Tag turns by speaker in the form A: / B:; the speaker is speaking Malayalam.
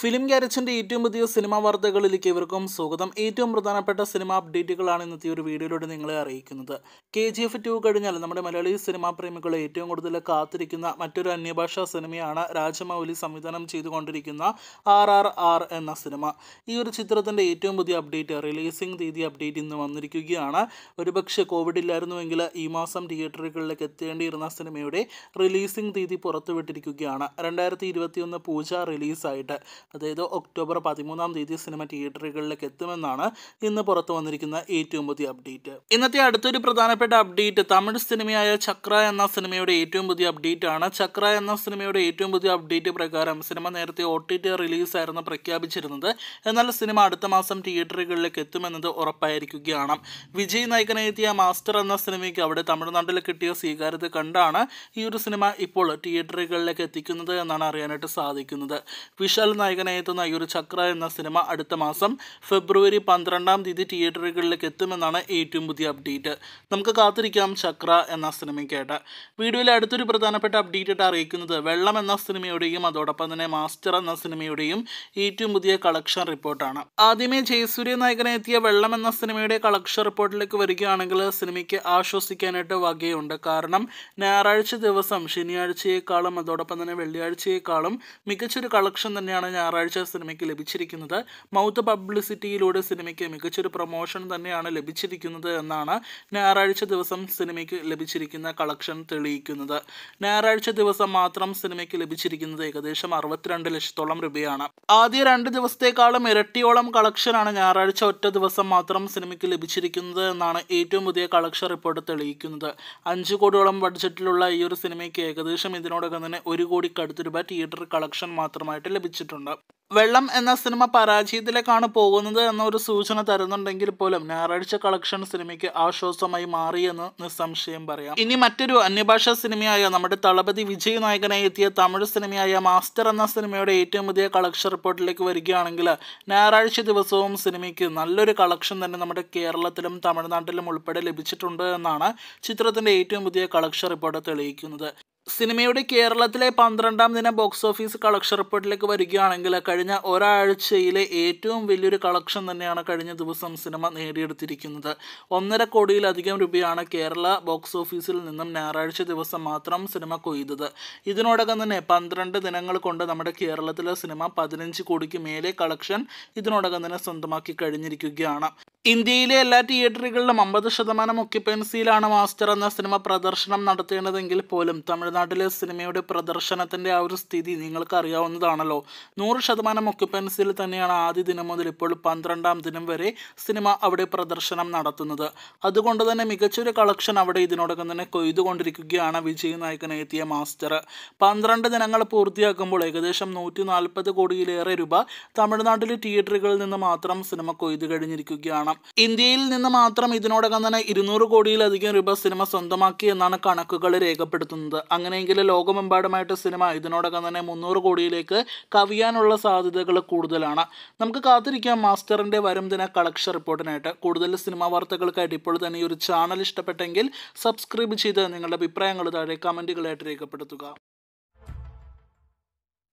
A: ഫിലിം ഗാരച്ചിൻ്റെ ഏറ്റവും പുതിയ സിനിമാ വാർത്തകളിലേക്ക് ഇവർക്കും സ്വാഗതം ഏറ്റവും പ്രധാനപ്പെട്ട സിനിമ അപ്ഡേറ്റുകളാണ് ഇന്നത്തെ ഒരു വീഡിയോയിലൂടെ നിങ്ങളെ അറിയിക്കുന്നത് കെ ജി എഫ് ടു കഴിഞ്ഞാൽ നമ്മുടെ മലയാളി സിനിമാ പ്രേമികളെ ഏറ്റവും കൂടുതൽ കാത്തിരിക്കുന്ന മറ്റൊരു അന്യഭാഷാ സിനിമയാണ് രാജമൗലി സംവിധാനം ചെയ്തുകൊണ്ടിരിക്കുന്ന ആർ ആർ ആർ എന്ന സിനിമ ഈ ഒരു ചിത്രത്തിൻ്റെ ഏറ്റവും പുതിയ അപ്ഡേറ്റ് റിലീസിംഗ് തീയതി അപ്ഡേറ്റ് ഇന്ന് വന്നിരിക്കുകയാണ് ഒരുപക്ഷെ കോവിഡ് ഇല്ലായിരുന്നുവെങ്കിൽ ഈ മാസം തിയേറ്ററുകളിലേക്ക് എത്തേണ്ടിയിരുന്ന സിനിമയുടെ റിലീസിംഗ് തീയതി പുറത്തുവിട്ടിരിക്കുകയാണ് രണ്ടായിരത്തി ഇരുപത്തിയൊന്ന് പൂജ റിലീസായിട്ട് അതായത് ഒക്ടോബർ പതിമൂന്നാം തീയതി സിനിമ തിയേറ്ററുകളിലേക്ക് എത്തുമെന്നാണ് ഇന്ന് പുറത്തു വന്നിരിക്കുന്ന ഏറ്റവും പുതിയ അപ്ഡേറ്റ് ഇന്നത്തെ അടുത്തൊരു പ്രധാനപ്പെട്ട അപ്ഡേറ്റ് തമിഴ് സിനിമയായ ചക്ര എന്ന സിനിമയുടെ ഏറ്റവും പുതിയ അപ്ഡേറ്റ് ആണ് ചക്ര എന്ന സിനിമയുടെ ഏറ്റവും പുതിയ അപ്ഡേറ്റ് പ്രകാരം സിനിമ നേരത്തെ ഒ ടി ടി റിലീസായിരുന്നു പ്രഖ്യാപിച്ചിരുന്നത് എന്നാൽ സിനിമ അടുത്ത മാസം തിയേറ്ററുകളിലേക്ക് എത്തുമെന്നത് ഉറപ്പായിരിക്കുകയാണ് വിജയ് നായകനെത്തിയ മാസ്റ്റർ എന്ന സിനിമയ്ക്ക് അവിടെ തമിഴ്നാട്ടിൽ കിട്ടിയ സ്വീകാര്യത കണ്ടാണ് ഈ ഒരു സിനിമ ഇപ്പോൾ തിയേറ്ററുകളിലേക്ക് എത്തിക്കുന്നത് എന്നാണ് അറിയാനായിട്ട് സാധിക്കുന്നത് വിശാൽ നായകൻ സംവിധായകനെത്തുന്ന ഈ ഒരു ചക്ര എന്ന സിനിമ അടുത്ത മാസം ഫെബ്രുവരി പന്ത്രണ്ടാം തീയതി തിയേറ്ററുകളിലേക്ക് എത്തുമെന്നാണ് ഏറ്റവും പുതിയ അപ്ഡേറ്റ് നമുക്ക് കാത്തിരിക്കാം ചക്ര എന്ന സിനിമയ്ക്കായിട്ട് വീഡിയോയിൽ അടുത്തൊരു പ്രധാനപ്പെട്ട അപ്ഡേറ്റ് ആയിട്ട് അറിയിക്കുന്നത് വെള്ളം എന്ന സിനിമയുടെയും അതോടൊപ്പം തന്നെ മാസ്റ്റർ എന്ന സിനിമയുടെയും ഏറ്റവും പുതിയ കളക്ഷൻ റിപ്പോർട്ടാണ് ആദ്യമേ ജയസൂര്യ നായകനെ എത്തിയ വെള്ളം എന്ന സിനിമയുടെ കളക്ഷൻ റിപ്പോർട്ടിലേക്ക് വരികയാണെങ്കിൽ സിനിമയ്ക്ക് ആശ്വസിക്കാനായിട്ട് വകയുണ്ട് കാരണം ഞായറാഴ്ച ദിവസം ശനിയാഴ്ചയേക്കാളും അതോടൊപ്പം തന്നെ വെള്ളിയാഴ്ചയേക്കാളും മികച്ചൊരു കളക്ഷൻ തന്നെയാണ് ഞായറാഴ്ച സിനിമയ്ക്ക് ലഭിച്ചിരിക്കുന്നത് മൗത്ത് പബ്ലിസിറ്റിയിലൂടെ സിനിമയ്ക്ക് മികച്ചൊരു പ്രൊമോഷൻ തന്നെയാണ് ലഭിച്ചിരിക്കുന്നത് എന്നാണ് ഞായറാഴ്ച ദിവസം സിനിമയ്ക്ക് ലഭിച്ചിരിക്കുന്ന കളക്ഷൻ തെളിയിക്കുന്നത് ഞായറാഴ്ച ദിവസം മാത്രം സിനിമയ്ക്ക് ലഭിച്ചിരിക്കുന്നത് ഏകദേശം അറുപത്തിരണ്ട് ലക്ഷത്തോളം രൂപയാണ് ആദ്യ രണ്ട് ദിവസത്തെക്കാളും ഇരട്ടിയോളം കളക്ഷനാണ് ഞായറാഴ്ച ഒറ്റ ദിവസം മാത്രം സിനിമയ്ക്ക് ലഭിച്ചിരിക്കുന്നത് എന്നാണ് ഏറ്റവും പുതിയ കളക്ഷൻ റിപ്പോർട്ട് തെളിയിക്കുന്നത് അഞ്ച് കോടിയോളം ബഡ്ജറ്റിലുള്ള ഈ ഒരു സിനിമയ്ക്ക് ഏകദേശം ഇതിനോടകം തന്നെ ഒരു കോടിക്കടുത്ത് രൂപ തിയേറ്റർ കളക്ഷൻ മാത്രമായിട്ട് ലഭിച്ചിട്ടുണ്ട് വെള്ളം എന്ന സിനിമ പരാജയത്തിലേക്കാണ് പോകുന്നത് എന്നൊരു സൂചന തരുന്നുണ്ടെങ്കിൽ പോലും ഞായറാഴ്ച കളക്ഷൻ സിനിമയ്ക്ക് ആശ്വാസമായി മാറിയെന്ന് നിസ്സംശയം പറയാം ഇനി മറ്റൊരു അന്യഭാഷാ സിനിമയായ നമ്മുടെ തളപതി വിജയ് നായകനായി എത്തിയ തമിഴ് സിനിമയായ മാസ്റ്റർ എന്ന സിനിമയുടെ ഏറ്റവും പുതിയ കളക്ഷൻ റിപ്പോർട്ടിലേക്ക് വരികയാണെങ്കിൽ ഞായറാഴ്ച ദിവസവും സിനിമയ്ക്ക് നല്ലൊരു കളക്ഷൻ തന്നെ നമ്മുടെ കേരളത്തിലും തമിഴ്നാട്ടിലും ഉൾപ്പെടെ ലഭിച്ചിട്ടുണ്ട് എന്നാണ് ചിത്രത്തിൻ്റെ ഏറ്റവും പുതിയ കളക്ഷൻ റിപ്പോർട്ട് തെളിയിക്കുന്നത് സിനിമയുടെ കേരളത്തിലെ പന്ത്രണ്ടാം ദിന ബോക്സ് ഓഫീസ് കളക്ഷൻ റിപ്പോർട്ടിലേക്ക് വരികയാണെങ്കിൽ കഴിഞ്ഞ ഒരാഴ്ചയിലെ ഏറ്റവും വലിയൊരു കളക്ഷൻ തന്നെയാണ് കഴിഞ്ഞ ദിവസം സിനിമ നേടിയെടുത്തിരിക്കുന്നത് ഒന്നര കോടിയിലധികം രൂപയാണ് കേരള ബോക്സ് ഓഫീസിൽ നിന്നും ഞായറാഴ്ച ദിവസം മാത്രം സിനിമ കൊയ്തത് ഇതിനോടകം തന്നെ പന്ത്രണ്ട് ദിനങ്ങൾ കൊണ്ട് നമ്മുടെ കേരളത്തിലെ സിനിമ പതിനഞ്ച് കോടിക്ക് മേലെ കളക്ഷൻ ഇതിനോടകം തന്നെ സ്വന്തമാക്കി കഴിഞ്ഞിരിക്കുകയാണ് ഇന്ത്യയിലെ എല്ലാ തിയേറ്ററുകളിലും അമ്പത് ശതമാനം ഒക്യുപ്പൻസിയിലാണ് മാസ്റ്റർ എന്ന സിനിമ പ്രദർശനം നടത്തേണ്ടതെങ്കിൽ പോലും തമിഴ്നാട്ടിലെ സിനിമയുടെ പ്രദർശനത്തിൻ്റെ ആ ഒരു സ്ഥിതി നിങ്ങൾക്ക് അറിയാവുന്നതാണല്ലോ നൂറ് ശതമാനം ഒക്യുപ്പൻസിയിൽ തന്നെയാണ് ആദ്യ ദിനം മുതൽ ഇപ്പോൾ പന്ത്രണ്ടാം ദിനം വരെ സിനിമ അവിടെ പ്രദർശനം നടത്തുന്നത് അതുകൊണ്ട് തന്നെ മികച്ചൊരു കളക്ഷൻ അവിടെ ഇതിനോടൊപ്പം തന്നെ കൊയ്തുകൊണ്ടിരിക്കുകയാണ് വിജയ് നായകനെ എത്തിയ മാസ്റ്റർ പന്ത്രണ്ട് ദിനങ്ങൾ പൂർത്തിയാക്കുമ്പോൾ ഏകദേശം നൂറ്റി നാൽപ്പത് കോടിയിലേറെ രൂപ തമിഴ്നാട്ടിലെ തിയേറ്ററുകളിൽ നിന്ന് മാത്രം സിനിമ കൊയ്തു കഴിഞ്ഞിരിക്കുകയാണ് ഇന്ത്യയിൽ നിന്ന് മാത്രം ഇതിനോടകം തന്നെ ഇരുന്നൂറ് കോടിയിലധികം രൂപ സിനിമ സ്വന്തമാക്കി എന്നാണ് കണക്കുകൾ രേഖപ്പെടുത്തുന്നത് അങ്ങനെയെങ്കിൽ ലോകമെമ്പാടുമായിട്ട് സിനിമ ഇതിനോടകം തന്നെ മുന്നൂറ് കോടിയിലേക്ക് കവിയാനുള്ള സാധ്യതകൾ കൂടുതലാണ് നമുക്ക് കാത്തിരിക്കാം മാസ്റ്ററിന്റെ വരും ദിന കളക്ഷൻ റിപ്പോർട്ടിനായിട്ട് കൂടുതൽ സിനിമാ വാർത്തകൾക്കായിട്ട് ഇപ്പോൾ തന്നെ ഈ ഒരു ചാനൽ ഇഷ്ടപ്പെട്ടെങ്കിൽ സബ്സ്ക്രൈബ് ചെയ്ത് നിങ്ങളുടെ അഭിപ്രായങ്ങൾ താഴെ കമൻറ്റുകളായിട്ട് രേഖപ്പെടുത്തുക